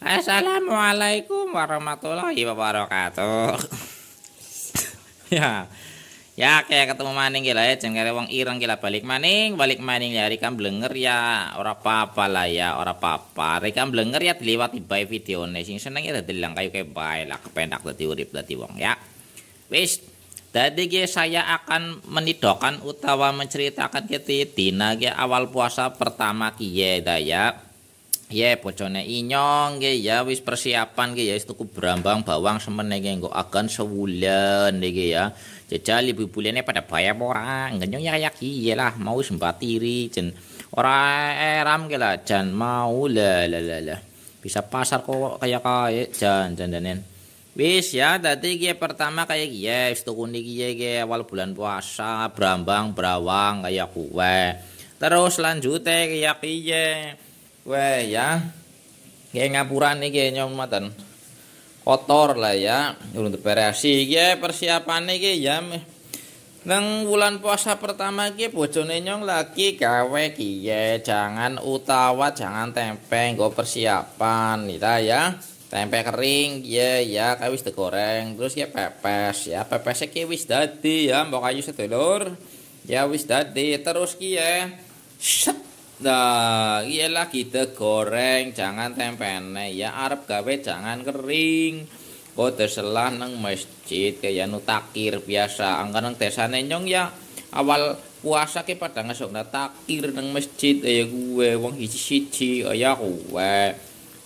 Assalamualaikum warahmatullahi wabarakatuh. ya. Ya kayak ketemu maning gila ya jangan wong ireng gila balik maning balik maning ya rekam blenger ya ora papa lah ya ora papa. rekam blenger ya dilewati video nih sing seneng ya dadi kayu kayak bae lah kependak dadi urip dadi wong ya wis dadi ge saya akan menidokan utawa menceritakan ke tina ge awal puasa pertama kiye daya Ya bojone inyong nggih ya wis persiapan nggih ya wis tuku brambang bawang semene nggih engko akan sewulan nggih ya. Jajal ibu bulene pada bayar orang, ngenyong ya yak lah mau sembatiri jen ora eram nggih lah jan mau la la la la. Bisa pasar kok kaya kaya jan jandanen. Wis ya tadi gue pertama kayak gue wis tuku niki gue awal bulan puasa brambang brawang kayak kue. Terus lanjutnya kayak gue Weh ya. Nggih ngapuran iki nyomaten. Kotor lah ya, urung diberesi iki persiapan iki ya. Nang wulan puasa pertama iki bojone nyong lagi gawe kiye, jangan utawa jangan tempe nggo persiapan kita ya. Tempe kering ya ya kawis digoreng terus ya pepes ya pepes ki wis dadi ya mbok ayu sedulur ya wis dadi terus ki ya Nah, iyalah kita goreng jangan tempene ya Arab gawe jangan kering. Kode selah neng masjid kayak nu takir biasa. Angger nang desane nyong ya awal puasa ke pada ngesuk na takir nang masjid ya gue ya, wong siji-siji oh, ya gue.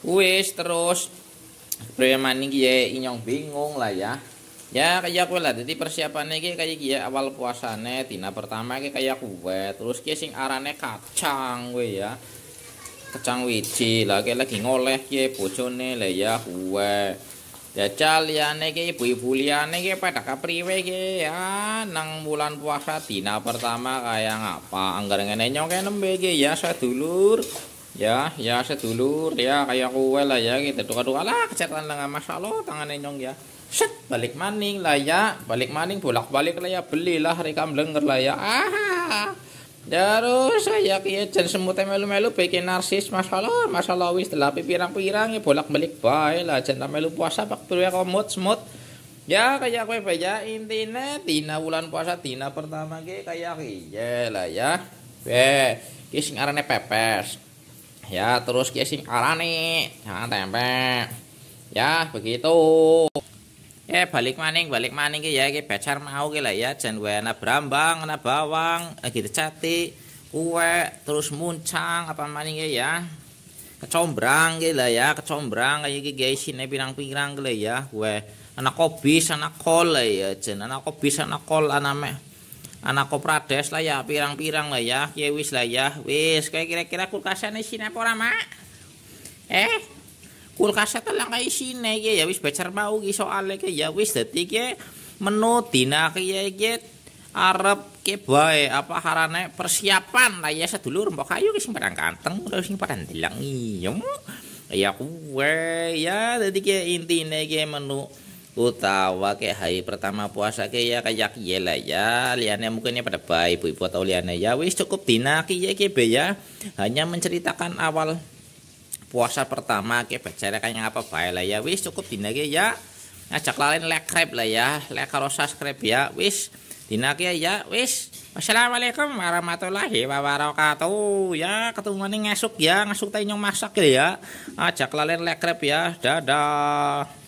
Wis terus Preman iki ya inyong bingung lah ya ya kayak kue lah jadi persiapannya kayak kayak awal puasane tina pertama kayak kayak kue terus kia sing arane kacang gue ya kacang wiji lah kayak lagi ngoleh kayak bojone lah ya kue ya caliane kia ibu-ibu liane kayak pada kapriwe kayak ya nang bulan puasa tina pertama kayak ngapa anggar ngene kayak nembe kia ya sedulur ya ya sedulur ya kayak kue lah ya gitu tuh aduh alah kecatan lah masya tangan nyong ya Set, balik maning lah ya. balik maning bolak-balik lah ya. belilah rekam lenger ya. Ah. Terus saya kia jen semut melu-melu bikin narsis masalah masalah wis telapi pirang-pirang ya bolak-balik baik lah jen melu puasa pak perlu ya, komut semut ya kayak kue baja ya, intinya tina bulan puasa tina pertama ki kayak iya lah ya be kisah arane pepes ya terus kisah arane jangan tempe ya begitu Eh balik maning, balik maning ke ya, ke pacar mau gila lah ya, jan na brambang, na bawang, eh, gitu cati, kue, terus muncang, apa maning ke ya, kecombrang ke lah ya, kecombrang kayak ke guys ini pirang-pirang ke lah ya, kue, anak kopi, anak kol lah ya, jan anak kopi, anak kol, anak me anak koprades lah ya, pirang-pirang lah ya, ki wis lah ya, wis, kayak kira-kira kulkasane sini apa mak? Eh, kulkas lang kay sine ya ya wis bacar mau gitu soalnya kayak ya wis detik ki menu dina kayak Arab Arab ke bae apa harane persiapan lah ya sedulur mbok kayu ki sing padang kanteng ora sing padang dilang iya ya kuwe ya dadi ki intine ke menu utawa ke hari pertama puasa ke ya kayak ya lah ya liane mungkinnya pada baik ibu-ibu atau liane ya wis cukup dina ke ya ke ya hanya menceritakan awal puasa pertama ke bacara kayak apa baik lah ya wis cukup dina ke ya ngajak lain lekrep lah ya lek kalau subscribe ya wis dina ke ya wis assalamualaikum warahmatullahi wabarakatuh ya ketemu nih ngesuk ya ngesuk tayong masak ya ajak lain lekrep ya dadah